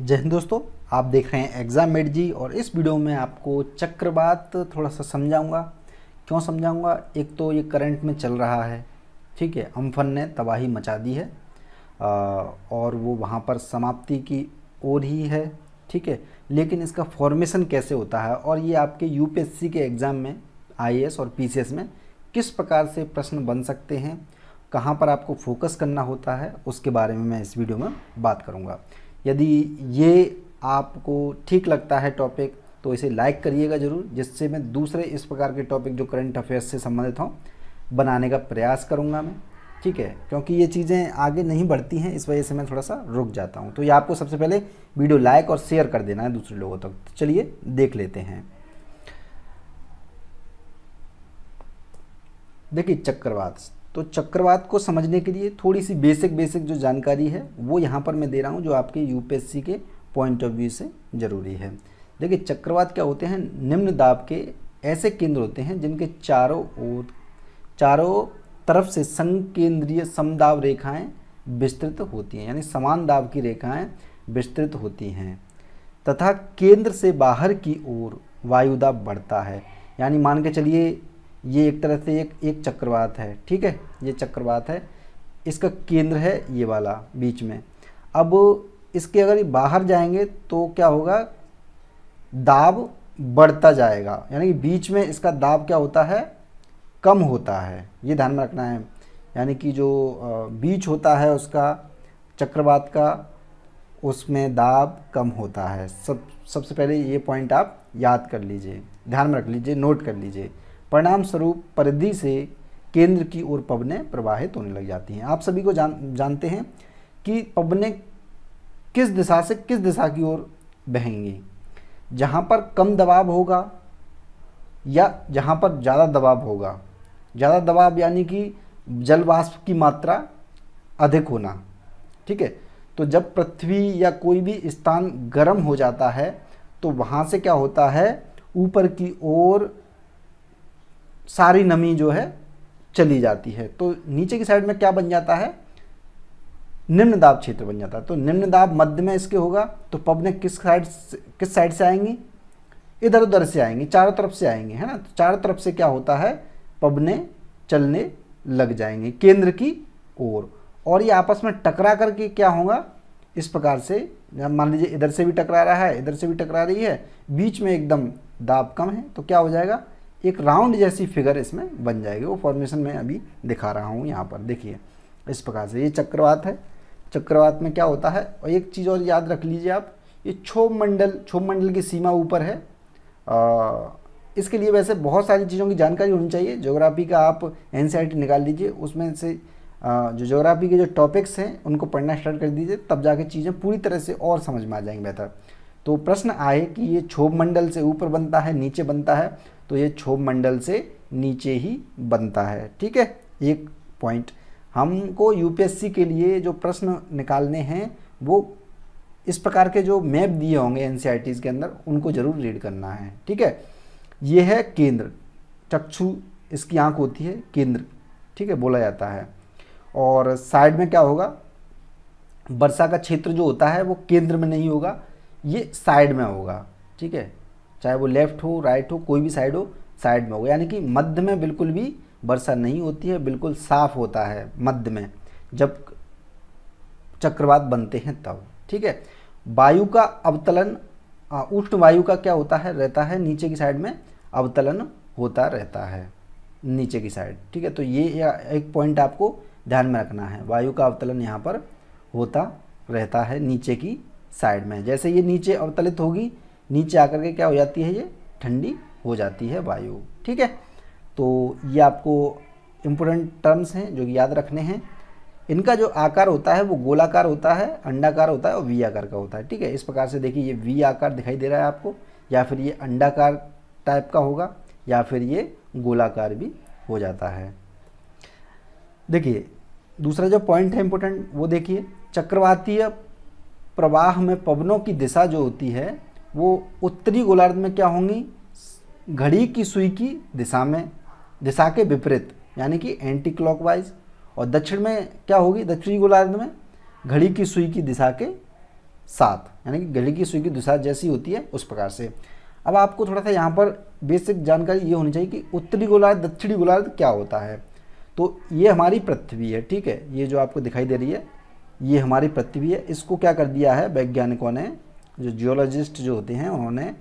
जय हिंद दोस्तों आप देख रहे हैं एग्जाम मेड जी और इस वीडियो में आपको चक्रवात थोड़ा सा समझाऊंगा क्यों समझाऊंगा एक तो ये करंट में चल रहा है ठीक है अम्फन ने तबाही मचा दी है आ, और वो वहाँ पर समाप्ति की ओर ही है ठीक है लेकिन इसका फॉर्मेशन कैसे होता है और ये आपके यू के एग्ज़ाम में आई और पी में किस प्रकार से प्रश्न बन सकते हैं कहाँ पर आपको फोकस करना होता है उसके बारे में मैं इस वीडियो में बात करूँगा यदि ये आपको ठीक लगता है टॉपिक तो इसे लाइक करिएगा ज़रूर जिससे मैं दूसरे इस प्रकार के टॉपिक जो करंट अफेयर्स से संबंधित हों बनाने का प्रयास करूँगा मैं ठीक है क्योंकि ये चीज़ें आगे नहीं बढ़ती हैं इस वजह से मैं थोड़ा सा रुक जाता हूँ तो ये आपको सबसे पहले वीडियो लाइक और शेयर कर देना है दूसरे लोगों तक तो चलिए देख लेते हैं देखिए चक्रवात तो चक्रवात को समझने के लिए थोड़ी सी बेसिक बेसिक जो जानकारी है वो यहाँ पर मैं दे रहा हूँ जो आपके यूपीएससी के पॉइंट ऑफ व्यू से ज़रूरी है देखिए चक्रवात क्या होते हैं निम्न दाब के ऐसे केंद्र होते हैं जिनके चारों ओर चारों तरफ से संकेंद्रीय समदाब रेखाएं विस्तृत होती हैं यानी समान दाब की रेखाएं विस्तृत होती हैं तथा केंद्र से बाहर की ओर वायुदाब बढ़ता है यानी मान के चलिए ये एक तरह से एक एक चक्रवात है ठीक है ये चक्रवात है इसका केंद्र है ये वाला बीच में अब इसके अगर ये बाहर जाएंगे तो क्या होगा दाब बढ़ता जाएगा यानी कि बीच में इसका दाब क्या होता है कम होता है ये ध्यान में रखना है यानी कि जो बीच होता है उसका चक्रवात का उसमें दाब कम होता है सब सबसे पहले ये पॉइंट आप याद कर लीजिए ध्यान में रख लीजिए नोट कर लीजिए परिणाम स्वरूप परिधि से केंद्र की ओर पवने प्रवाहित होने लग जाती हैं आप सभी को जान जानते हैं कि पवने किस दिशा से किस दिशा की ओर बहेंगी जहाँ पर कम दबाव होगा या जहाँ पर ज़्यादा दबाव होगा ज़्यादा दबाव यानी कि जल वाष्प की मात्रा अधिक होना ठीक है तो जब पृथ्वी या कोई भी स्थान गर्म हो जाता है तो वहाँ से क्या होता है ऊपर की ओर सारी नमी जो है चली जाती है तो नीचे की साइड में क्या बन जाता है निम्न दाब क्षेत्र बन जाता है तो निम्न दाब मध्य में इसके होगा तो पबने किस साइड किस साइड से आएंगी इधर उधर से आएंगी चारों तरफ से आएंगे है ना तो चारों तरफ से क्या होता है पबने चलने लग जाएंगे केंद्र की ओर और ये आपस में टकरा करके क्या होगा इस प्रकार से मान लीजिए इधर से भी टकरा रहा है इधर से भी टकरा रही है बीच में एकदम दाब कम है तो क्या हो जाएगा एक राउंड जैसी फिगर इसमें बन जाएगी वो फॉर्मेशन में अभी दिखा रहा हूँ यहाँ पर देखिए इस प्रकार से ये चक्रवात है चक्रवात में क्या होता है और एक चीज़ और याद रख लीजिए आप ये क्षोभ मंडल क्षोभ मंडल की सीमा ऊपर है आ, इसके लिए वैसे बहुत सारी चीज़ों की जानकारी होनी चाहिए ज्योग्राफी का आप एन निकाल लीजिए उसमें से जो ज्योग्राफी के जो टॉपिक्स हैं उनको पढ़ना स्टार्ट कर दीजिए तब जाके चीज़ें पूरी तरह से और समझ में आ जाएंगी बेहतर तो प्रश्न आए कि ये क्षोभ मंडल से ऊपर बनता है नीचे बनता है तो ये क्षोभ मंडल से नीचे ही बनता है ठीक है एक पॉइंट हमको यूपीएससी के लिए जो प्रश्न निकालने हैं वो इस प्रकार के जो मैप दिए होंगे एन e के अंदर उनको ज़रूर रीड करना है ठीक है ये है केंद्र चक्षु इसकी आंख होती है केंद्र ठीक है बोला जाता है और साइड में क्या होगा वर्षा का क्षेत्र जो होता है वो केंद्र में नहीं होगा ये साइड में होगा ठीक है चाहे वो लेफ्ट हो राइट हो कोई भी साइड हो साइड में हो यानी कि मध्य में बिल्कुल भी वर्षा नहीं होती है बिल्कुल साफ होता है मध्य में जब चक्रवात बनते हैं तब ठीक है वायु का अवतलन उष्ण वायु का क्या होता है रहता है नीचे की साइड में अवतलन होता रहता है नीचे की साइड ठीक है तो ये एक पॉइंट आपको ध्यान में रखना है वायु का अवतलन यहाँ पर होता रहता है नीचे की साइड में जैसे ये नीचे अवतलित होगी नीचे आकर के क्या हो जाती है ये ठंडी हो जाती है वायु ठीक है तो ये आपको इम्पोर्टेंट टर्म्स हैं जो याद रखने हैं इनका जो आकार होता है वो गोलाकार होता है अंडाकार होता है और वी आकार का होता है ठीक है इस प्रकार से देखिए ये वी आकार दिखाई दे रहा है आपको या फिर ये अंडाकार टाइप का होगा या फिर ये गोलाकार भी हो जाता है देखिए दूसरा जो पॉइंट है इम्पोर्टेंट वो देखिए चक्रवातीय प्रवाह में पवनों की दिशा जो होती है वो उत्तरी गोलार्ध में क्या होंगी घड़ी की सुई की दिशा में दिशा के विपरीत यानी कि एंटी क्लॉकवाइज और दक्षिण में क्या होगी दक्षिणी गोलार्ध में घड़ी की सुई की दिशा के साथ यानी कि घड़ी की सुई की दिशा जैसी होती है उस प्रकार से अब आपको थोड़ा सा यहाँ पर बेसिक जानकारी ये होनी चाहिए कि उत्तरी गोलार्ध दक्षिणी गोलार्ध क्या होता है तो ये हमारी पृथ्वी है ठीक है ये जो आपको दिखाई दे रही है ये हमारी पृथ्वी है इसको क्या कर दिया है वैज्ञानिकों ने जो जियोलॉजिस्ट जो होते हैं उन्होंने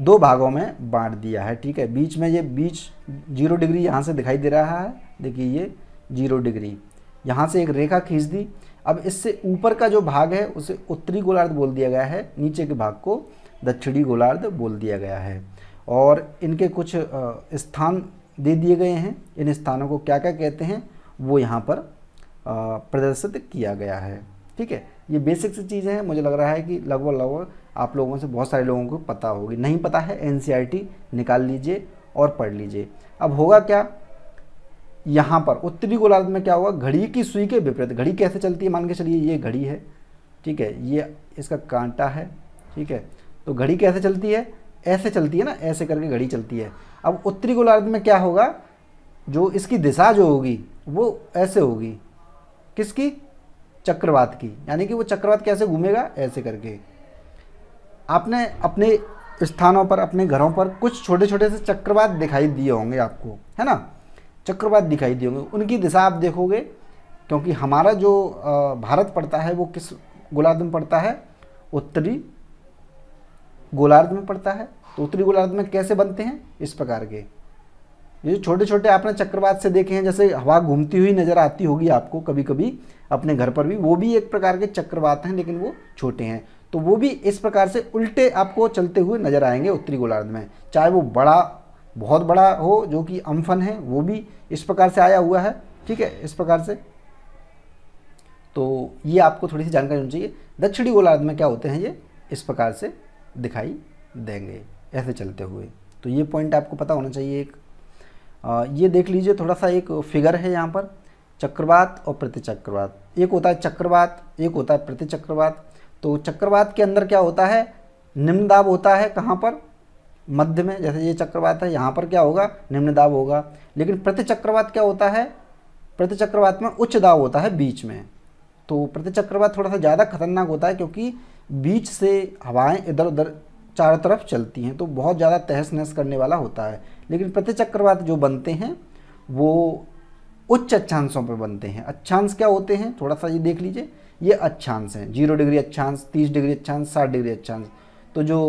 दो भागों में बांट दिया है ठीक है बीच में ये बीच जीरो डिग्री यहाँ से दिखाई दे रहा है देखिए ये जीरो डिग्री यहाँ से एक रेखा खींच दी अब इससे ऊपर का जो भाग है उसे उत्तरी गोलार्ध बोल दिया गया है नीचे के भाग को दक्षिणी गोलार्ध बोल दिया गया है और इनके कुछ स्थान दे दिए गए हैं इन स्थानों को क्या क्या कहते हैं वो यहाँ पर प्रदर्शित किया गया है ठीक है ये बेसिक सी चीज़ें हैं मुझे लग रहा है कि लगभग लगभग आप लोगों से बहुत सारे लोगों को पता होगी नहीं पता है एन e निकाल लीजिए और पढ़ लीजिए अब होगा क्या यहाँ पर उत्तरी गोलार्ध में क्या होगा घड़ी की सुई के विपरीत घड़ी कैसे चलती है मान के चलिए ये घड़ी है ठीक है ये इसका कांटा है ठीक है तो घड़ी कैसे चलती है ऐसे चलती है ना ऐसे करके घड़ी चलती है अब उत्तरी गोलार्ध में क्या होगा जो इसकी दिशा जो होगी वो ऐसे होगी किसकी चक्रवात की यानी कि वो चक्रवात कैसे घूमेगा ऐसे करके आपने अपने स्थानों पर अपने घरों पर कुछ छोटे छोटे से चक्रवात दिखाई दिए होंगे आपको है ना चक्रवात दिखाई दिए होंगे उनकी दिशा आप देखोगे क्योंकि हमारा जो भारत पड़ता है वो किस गोलार्ध में पड़ता है उत्तरी गोलार्ध में पड़ता है तो उत्तरी गोलार्ध में कैसे बनते हैं इस प्रकार के ये छोटे छोटे आपने चक्रवात से देखे हैं जैसे हवा घूमती हुई नज़र आती होगी आपको कभी कभी अपने घर पर भी वो भी एक प्रकार के चक्रवात हैं लेकिन वो छोटे हैं तो वो भी इस प्रकार से उल्टे आपको चलते हुए नज़र आएंगे उत्तरी गोलार्ध में चाहे वो बड़ा बहुत बड़ा हो जो कि अम्फन है वो भी इस प्रकार से आया हुआ है ठीक है इस प्रकार से तो ये आपको थोड़ी सी जानकारी होनी चाहिए दक्षिणी गोलार्ध में क्या होते हैं ये इस प्रकार से दिखाई देंगे ऐसे चलते हुए तो ये पॉइंट आपको पता होना चाहिए एक ये देख लीजिए थोड़ा सा एक फिगर है यहाँ पर चक्रवात और प्रतिचक्रवात एक होता है चक्रवात एक होता है प्रतिचक्रवात तो चक्रवात के अंदर क्या होता है निम्न दाब होता है कहाँ पर मध्य में जैसे ये चक्रवात है यहाँ पर क्या होगा निम्न दाब होगा लेकिन प्रतिचक्रवात क्या होता है प्रतिचक्रवात में उच्च दाब होता है बीच में तो प्रतिचक्रवात थोड़ा सा ज़्यादा खतरनाक होता है क्योंकि बीच से हवाएं इधर उधर चारों तरफ चलती हैं तो बहुत ज़्यादा तहस नहस करने वाला होता है लेकिन प्रतिचक्रवात जो बनते हैं वो उच्च अच्छांशों पर बनते हैं अच्छांश क्या होते हैं थोड़ा सा ये देख लीजिए ये अच्छांश हैं जीरो डिग्री अच्छांश तीस डिग्री अच्छांश साठ डिग्री अच्छांश तो जो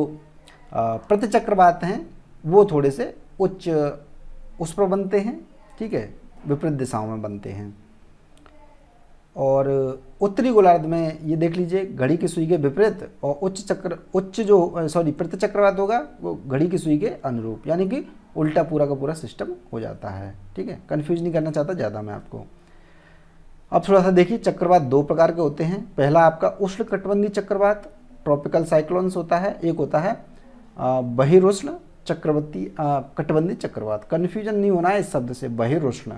प्रतिचक्रवात हैं वो थोड़े से उच्च उस पर बनते हैं ठीक है विपरीत दिशाओं में बनते हैं और उत्तरी गोलार्ध में ये देख लीजिए घड़ी की सुई के विपरीत और उच्च चक्र उच्च जो सॉरी प्रतिचक्रवात होगा वो घड़ी की सुई के अनुरूप यानी कि उल्टा पूरा का पूरा सिस्टम हो जाता है ठीक है कन्फ्यूज नहीं करना चाहता ज़्यादा मैं आपको अब थोड़ा सा देखिए चक्रवात दो प्रकार के होते हैं पहला आपका उष्ण कटबंधी चक्रवात ट्रॉपिकल साइक्लोन्स होता है एक होता है बहिरोष्ण चक्रवर्ती कटबंधी चक्रवात कन्फ्यूजन नहीं होना है इस शब्द से बहिरोष्ण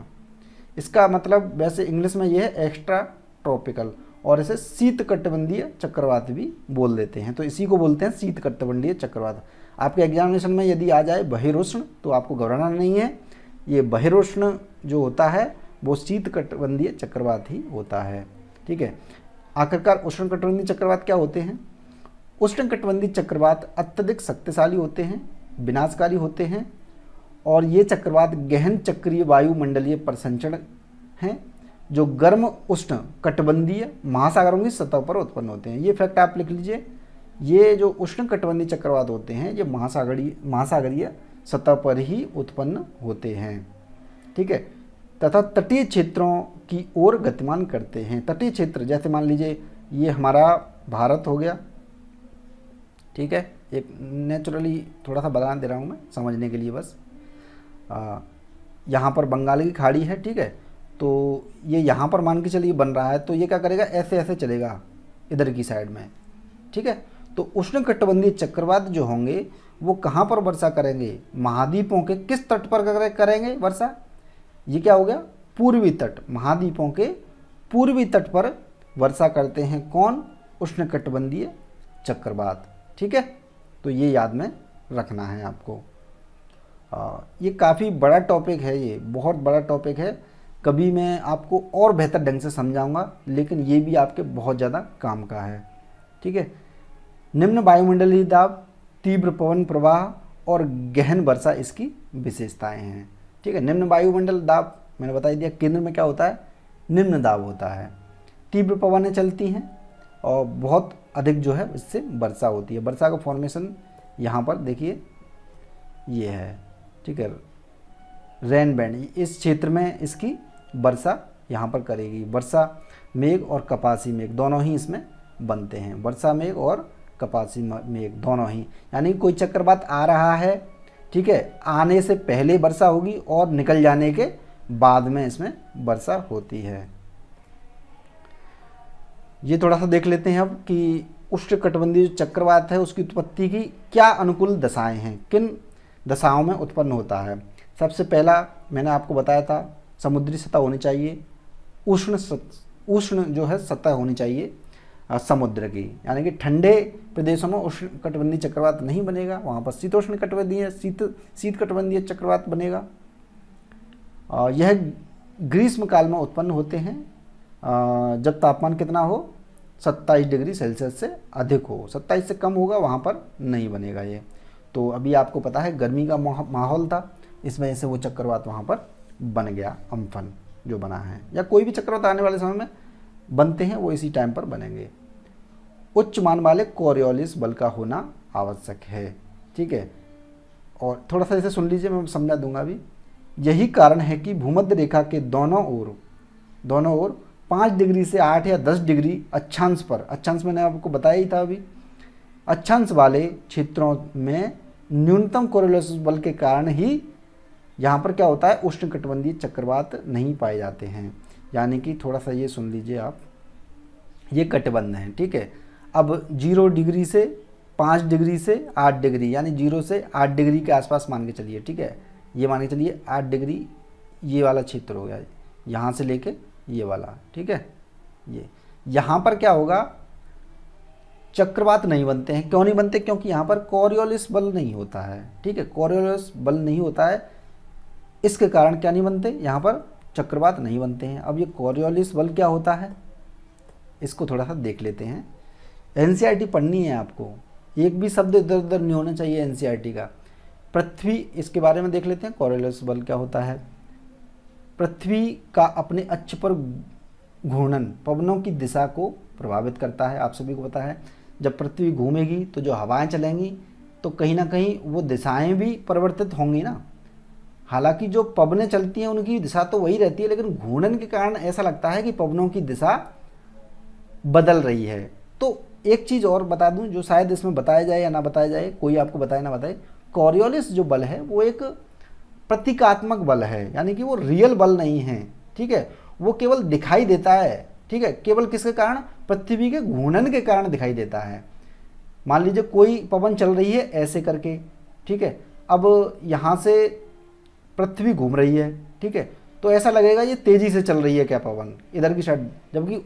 इसका मतलब वैसे इंग्लिश में यह है एक्स्ट्रा ट्रॉपिकल और इसे शीत कटबंधीय चक्रवात भी बोल देते हैं तो इसी को बोलते हैं शीत कटबंधीय चक्रवात आपके एग्जामिनेशन में यदि आ जाए बहिरोष्ण तो आपको घबराना नहीं है ये बहिरोष्ण जो होता है वो शीत कटबंधीय चक्रवात ही होता है ठीक है आखिरकार उष्ण कटबंधी चक्रवात क्या होते हैं उष्ण कटबंधी चक्रवात अत्यधिक शक्तिशाली होते हैं विनाशकारी होते हैं और ये चक्रवात गहन चक्रीय वायुमंडलीय प्रसंचरण हैं जो गर्म उष्ण कटबंधीय महासागरों की सतह पर उत्पन्न होते हैं ये फैक्ट आप लिख लीजिए ये जो उष्ण कटबंधी चक्रवात होते हैं ये महासागरीय महासागरीय सतह पर ही उत्पन्न होते हैं ठीक है तथा तटीय क्षेत्रों की ओर गतिमान करते हैं तटीय क्षेत्र जैसे मान लीजिए ये हमारा भारत हो गया ठीक है एक नेचुरली थोड़ा सा बता दे रहा हूँ मैं समझने के लिए बस यहाँ पर बंगाल की खाड़ी है ठीक है तो ये यहाँ पर मान के चलिए बन रहा है तो ये क्या करेगा ऐसे ऐसे चलेगा इधर की साइड में ठीक है तो उष्णकटिबंधीय चक्रवात जो होंगे वो कहाँ पर वर्षा करेंगे महाद्वीपों के किस तट पर करेंगे वर्षा ये क्या हो गया पूर्वी तट महाद्वीपों के पूर्वी तट पर वर्षा करते हैं कौन उष्णकटिबंधीय चक्रवात ठीक है तो ये याद में रखना है आपको आ, ये काफ़ी बड़ा टॉपिक है ये बहुत बड़ा टॉपिक है कभी मैं आपको और बेहतर ढंग से समझाऊंगा लेकिन ये भी आपके बहुत ज़्यादा काम का है ठीक है निम्न वायुमंडलीय दाब तीव्र पवन प्रवाह और गहन वर्षा इसकी विशेषताएं हैं ठीक है निम्न वायुमंडल दाब मैंने बता दिया केंद्र में क्या होता है निम्न दाब होता है तीव्र पवनें चलती हैं और बहुत अधिक जो है इससे वर्षा होती है वर्षा का फॉर्मेशन यहाँ पर देखिए ये है ठीक है रेन बैंड इस क्षेत्र में इसकी वर्षा यहाँ पर करेगी वर्षा मेघ और कपासी मेघ दोनों ही इसमें बनते हैं वर्षा मेघ और कपासी मेघ दोनों ही यानी कोई चक्रवात आ रहा है ठीक है आने से पहले वर्षा होगी और निकल जाने के बाद में इसमें वर्षा होती है ये थोड़ा सा देख लेते हैं अब कि उष्णकटिबंधीय जो चक्रवात है उसकी उत्पत्ति की क्या अनुकूल दशाएं हैं किन दशाओं में उत्पन्न होता है सबसे पहला मैंने आपको बताया था समुद्री सतह होनी चाहिए उष्ण उष्ण जो है सतह होनी चाहिए समुद्र की यानी कि ठंडे प्रदेशों में उष्ण कटबंधीय चक्रवात नहीं बनेगा वहाँ पर शीतोष्ण कटबंधीय शीत शीत कटबंधीय चक्रवात बनेगा यह ग्रीष्म काल में उत्पन्न होते हैं जब तापमान कितना हो 27 डिग्री सेल्सियस से अधिक हो 27 से कम होगा वहाँ पर नहीं बनेगा ये तो अभी आपको पता है गर्मी का माहौल था इस वजह से वो चक्रवात वहाँ पर बन गया अम्फन जो बना है या कोई भी चक्रवात आने वाले समय में बनते हैं वो इसी टाइम पर बनेंगे उच्च मान वाले कोरियोलिस बल का होना आवश्यक है ठीक है और थोड़ा सा इसे सुन लीजिए मैं समझा दूंगा अभी यही कारण है कि भूमध्य रेखा के दोनों ओर दोनों ओर पाँच डिग्री से आठ या दस डिग्री अच्छांश पर अच्छांश मैंने आपको बताया ही था अभी अच्छांश वाले क्षेत्रों में न्यूनतम कोरियोलिस बल के कारण ही यहाँ पर क्या होता है उष्ण कटबंधीय चक्रवात नहीं पाए जाते हैं यानी कि थोड़ा सा ये सुन लीजिए आप ये कटबंध है ठीक है अब जीरो डिग्री से पाँच डिग्री से आठ डिग्री यानी जीरो से आठ डिग्री के आसपास मान के चलिए ठीक है ये मान के चलिए आठ डिग्री ये वाला क्षेत्र हो गया यहाँ से लेके ये वाला ठीक है ये यहाँ पर क्या होगा चक्रवात नहीं बनते हैं क्यों नहीं बनते क्योंकि यहाँ पर कॉरियोलिस बल नहीं होता है ठीक है कॉरियोलिस बल नहीं होता है इसके कारण क्या नहीं बनते यहाँ पर चक्रवात नहीं बनते हैं अब ये कॉरियोलिस बल क्या होता है इसको थोड़ा सा देख लेते हैं एन पढ़नी है आपको एक भी शब्द इधर उधर नहीं होना चाहिए एन का पृथ्वी इसके बारे में देख लेते हैं कॉरियोलिस बल क्या होता है पृथ्वी का अपने अक्ष पर घूर्णन पवनों की दिशा को प्रभावित करता है आप सभी को पता है जब पृथ्वी घूमेगी तो जो हवाएं चलेंगी तो कहीं ना कहीं वो दिशाएं भी परिवर्तित होंगी ना हालांकि जो पवनें चलती हैं उनकी दिशा तो वही रहती है लेकिन घूर्णन के कारण ऐसा लगता है कि पवनों की दिशा बदल रही है तो एक चीज़ और बता दूं जो शायद इसमें बताया जाए या ना बताया जाए कोई आपको बताए ना बताए कॉरियोलिस जो बल है वो एक प्रतीकात्मक बल है यानी कि वो रियल बल नहीं है ठीक है वो केवल दिखाई देता है ठीक है केवल किसके कारण पृथ्वी के घूर्णन के कारण दिखाई देता है मान लीजिए कोई पवन चल रही है ऐसे करके ठीक है अब यहाँ से पृथ्वी घूम रही है ठीक है तो ऐसा लगेगा ये तेज़ी से चल रही है क्या पवन इधर की साइड जबकि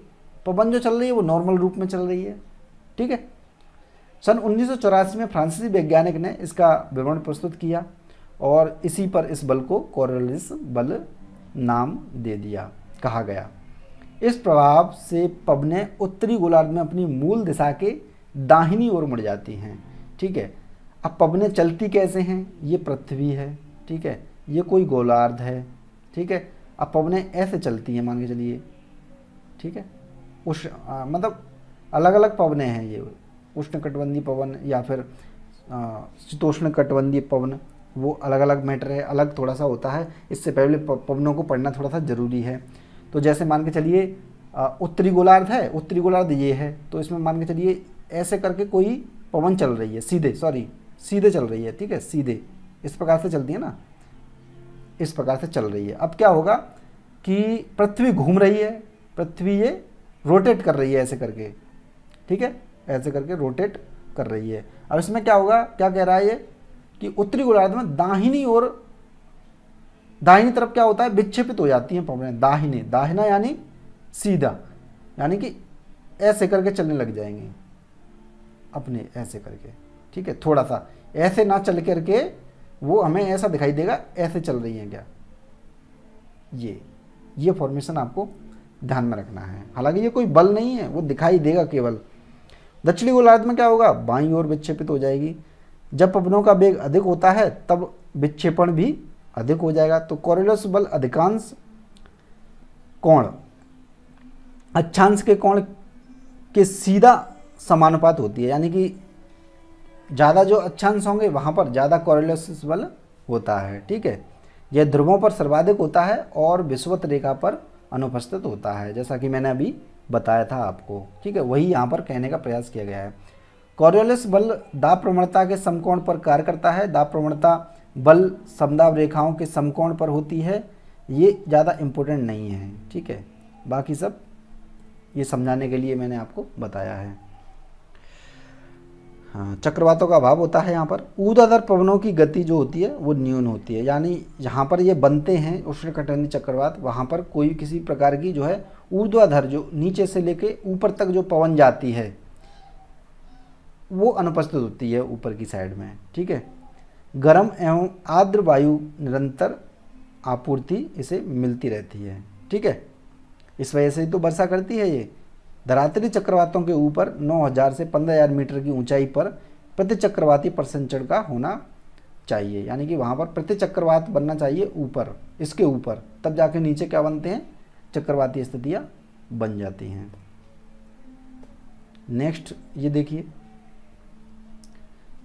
पवन जो चल रही है वो नॉर्मल रूप में चल रही है ठीक है सन उन्नीस में फ्रांसीसी वैज्ञानिक ने इसका विवरण प्रस्तुत किया और इसी पर इस बल को कोरलिस बल नाम दे दिया कहा गया इस प्रभाव से पब ने उत्तरी गोलार्ध में अपनी मूल दिशा के दाहिनी ओर मुड़ जाती हैं ठीक है अब पवने चलती कैसे हैं ये पृथ्वी है ठीक है ये कोई गोलार्ध है ठीक है अब पवनें ऐसे चलती हैं मान के चलिए ठीक है उस मतलब अलग अलग पवनें हैं ये उष्ण कटबंधी पवन या फिर शीतोष्ण कटबंधीय पवन वो अलग अलग मैटर है अलग थोड़ा सा होता है इससे पहले पवनों को पढ़ना थोड़ा सा ज़रूरी है तो जैसे मान के चलिए उत्तरी गोलार्ध है उत्तरी गोलार्ध ये है तो इसमें मान के चलिए ऐसे करके कोई पवन चल रही है सीधे सॉरी सीधे चल रही है ठीक है सीधे इस प्रकार से चलती है ना इस प्रकार से चल रही है अब क्या होगा कि पृथ्वी घूम रही है पृथ्वी ये रोटेट कर रही है ऐसे करके ठीक है ऐसे करके रोटेट कर रही है अब इसमें क्या होगा क्या कह रहा है ये कि उत्तरी गोलार्ध में दाहिनी और दाहिनी तरफ क्या होता है विक्षेपित हो जाती है पवनें दाहिने दाहिना यानी सीधा यानी कि ऐसे करके चलने लग जाएंगे अपने ऐसे करके ठीक है थोड़ा सा ऐसे ना चल करके वो हमें ऐसा दिखाई देगा ऐसे चल रही है क्या ये ये फॉर्मेशन आपको ध्यान में रखना है हालांकि ये कोई बल नहीं है वो दिखाई देगा केवल दक्षिणी गोलार्ध में क्या होगा बाई ओर विक्षेपित हो जाएगी जब पवनों का वेग अधिक होता है तब विक्षेपण भी अधिक हो जाएगा तो कॉरिडोस बल अधिकांश कोण अच्छांश के कोण के सीधा समानुपात होती है यानी कि ज़्यादा जो अच्छांश होंगे वहाँ पर ज़्यादा कॉरेलेशन बल होता है ठीक है यह ध्रुवों पर सर्वाधिक होता है और विश्वत रेखा पर अनुपस्थित होता है जैसा कि मैंने अभी बताया था आपको ठीक है वही यहाँ पर कहने का प्रयास किया गया है कॉरियोलिस बल दाब प्रवणता के समकोण पर कार्य करता है दाब प्रवणता बल समदाब रेखाओं के समकोण पर होती है ये ज़्यादा इम्पोर्टेंट नहीं है ठीक है बाकी सब ये समझाने के लिए मैंने आपको बताया है हाँ चक्रवातों का अभाव होता है यहाँ पर ऊर्ध्वाधर पवनों की गति जो होती है वो न्यून होती है यानी जहाँ पर ये बनते हैं उष्णकटिबंधीय चक्रवात वहाँ पर कोई किसी प्रकार की जो है ऊर्ध्वाधर जो नीचे से लेके ऊपर तक जो पवन जाती है वो अनुपस्थित होती है ऊपर की साइड में ठीक है गर्म एवं आर्द्र वायु निरंतर आपूर्ति इसे मिलती रहती है ठीक है इस वजह से तो वर्षा करती है ये धरातली चक्रवातों के ऊपर 9000 से 15000 मीटर की ऊंचाई पर प्रति चक्रवाती प्रसंचरण का होना चाहिए यानी कि वहाँ पर प्रति चक्रवात बनना चाहिए ऊपर इसके ऊपर तब जाके नीचे क्या बनते हैं चक्रवाती स्थितियाँ बन जाती हैं नेक्स्ट ये देखिए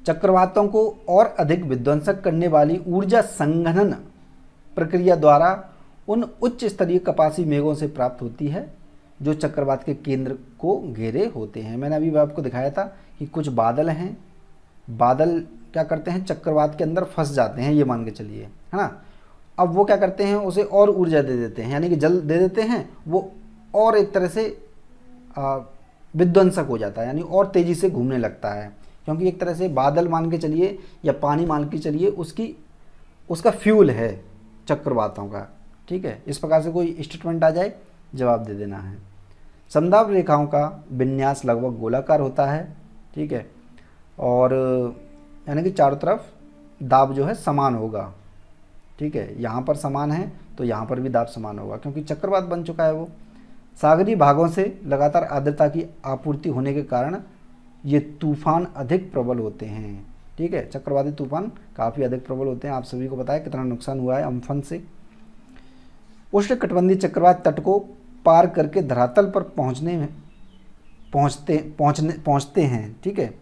चक्रवातों को और अधिक विध्वंसक करने वाली ऊर्जा संघनन प्रक्रिया द्वारा उन उच्च स्तरीय कपासी मेघों से प्राप्त होती है जो चक्रवात के केंद्र को घेरे होते हैं मैंने अभी आपको दिखाया था कि कुछ बादल हैं बादल क्या करते हैं चक्रवात के अंदर फंस जाते हैं ये मान के चलिए है ना अब वो क्या करते हैं उसे और ऊर्जा दे देते हैं यानी कि जल दे देते हैं वो और एक तरह से विध्वंसक हो जाता है यानी और तेज़ी से घूमने लगता है क्योंकि एक तरह से बादल मान के चलिए या पानी मान के चलिए उसकी उसका फ्यूल है चक्रवातों का ठीक है इस प्रकार से कोई स्टेटमेंट आ जाए जवाब दे देना है संदाब रेखाओं का विन्यास लगभग गोलाकार होता है ठीक है और यानी कि चारों तरफ दाब जो है समान होगा ठीक है यहाँ पर समान है तो यहाँ पर भी दाब समान होगा क्योंकि चक्रवात बन चुका है वो सागरी भागों से लगातार आर्द्रता की आपूर्ति होने के कारण ये तूफान अधिक प्रबल होते हैं ठीक है चक्रवाती तूफान काफ़ी अधिक प्रबल होते हैं आप सभी को बताया कितना नुकसान हुआ है अम्फन से उष्ण कटबंधी चक्रवात तट को पार करके धरातल पर पहुंचने में पहुंचते पहुंचने पहुंचते हैं ठीक है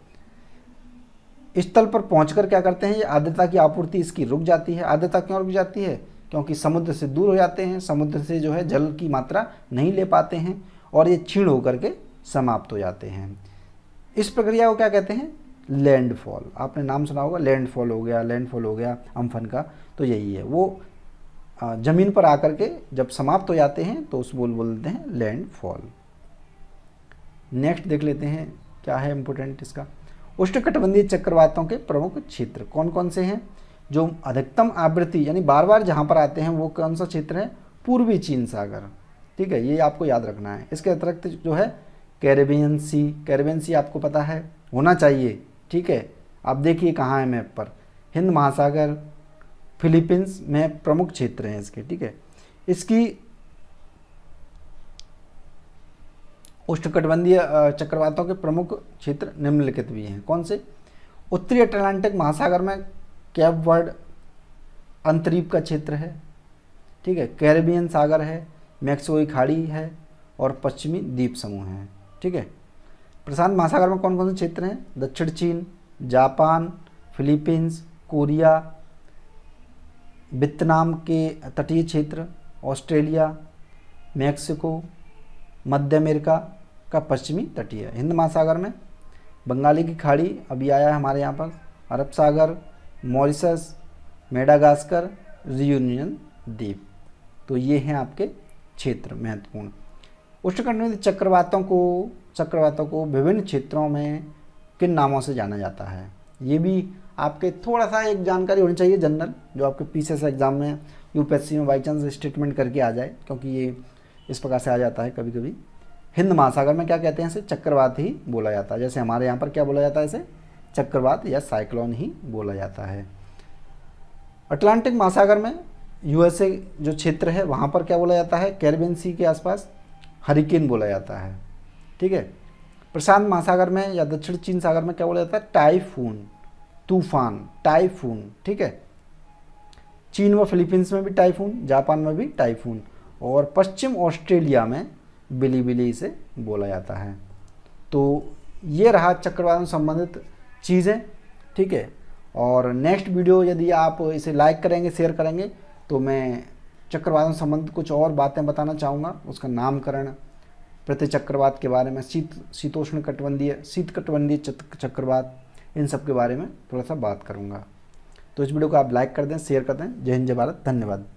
स्थल पर पहुंचकर क्या करते हैं ये आद्रता की आपूर्ति इसकी रुक जाती है आद्रता क्यों रुक जाती है क्योंकि समुद्र से दूर हो जाते हैं समुद्र से जो है जल की मात्रा नहीं ले पाते हैं और ये क्षीण होकर के समाप्त हो जाते हैं इस प्रक्रिया को क्या कहते हैं लैंडफॉल आपने नाम सुना होगा लैंडफॉल हो गया लैंडफॉल हो गया अम्फन का तो यही है वो ज़मीन पर आकर के जब समाप्त हो जाते हैं तो उस बोल बोलते हैं लैंड फॉल नेक्स्ट देख लेते हैं क्या है इंपोर्टेंट इसका उष्णकटबंधीय चक्रवातों के प्रमुख क्षेत्र कौन कौन से हैं जो अधिकतम आवृत्ति यानी बार बार जहाँ पर आते हैं वो कौन सा क्षेत्र है पूर्वी चीन सागर ठीक है ये आपको याद रखना है इसके अतिरिक्त जो है कैरेबियन सी कैरेबियन सी आपको पता है होना चाहिए ठीक है आप देखिए कहाँ है मैप पर हिंद महासागर फिलीपींस में प्रमुख क्षेत्र हैं इसके ठीक है इसकी उष्णकटिबंधीय चक्रवातों के प्रमुख क्षेत्र निम्नलिखित भी हैं कौन से उत्तरी अटलांटिक महासागर में कैप वर्ड अंतरीप का क्षेत्र है ठीक है कैरेबियन सागर है मैक्सिकोई खाड़ी है और पश्चिमी द्वीप समूह है ठीक है प्रशांत महासागर में कौन कौन से क्षेत्र हैं दक्षिण चीन जापान फिलीपींस कोरिया वियतनाम के तटीय क्षेत्र ऑस्ट्रेलिया मैक्सिको मध्य अमेरिका का पश्चिमी तटीय हिंद महासागर में बंगाली की खाड़ी अभी आया है हमारे यहाँ पर अरब सागर मॉरिशस मेडागास्कर रियूनियन द्वीप तो ये हैं आपके क्षेत्र महत्वपूर्ण उष्णकटिबंधीय चक्रवातों को चक्रवातों को विभिन्न क्षेत्रों में किन नामों से जाना जाता है ये भी आपके थोड़ा सा एक जानकारी होनी चाहिए जनरल जो आपके पीसीएस एग्ज़ाम में यूपीएससी में बाई चांस स्टेटमेंट करके आ जाए क्योंकि ये इस प्रकार से आ जाता है कभी कभी हिंद महासागर में क्या कहते हैं इसे चक्रवात ही बोला जाता है जैसे हमारे यहाँ पर क्या बोला जाता है इसे चक्रवात या साइक्लोन ही बोला जाता है अटलांटिक महासागर में यूएसए जो क्षेत्र है वहाँ पर क्या बोला जाता है कैरबियन सी के आसपास हरिकेन बोला जाता है ठीक है प्रशांत महासागर में या दक्षिण चीन सागर में क्या बोला जाता है टाइफून तूफान टाइफून ठीक है चीन व फिलीपींस में भी टाइफून जापान में भी टाइफून और पश्चिम ऑस्ट्रेलिया में बिली बिली इसे बोला जाता है तो ये रहा चक्रवात संबंधित चीज़ें ठीक है और नेक्स्ट वीडियो यदि आप इसे लाइक करेंगे शेयर करेंगे तो मैं चक्रवात संबंधित कुछ और बातें बताना चाहूँगा उसका नामकरण प्रति चक्रवात के बारे में शीत शीतोष्ण कटबंधीय शीत कटबंधीय चक्रवात इन सब के बारे में थोड़ा सा बात करूँगा तो इस वीडियो को आप लाइक कर दें शेयर कर दें जय हिंद जय भारत धन्यवाद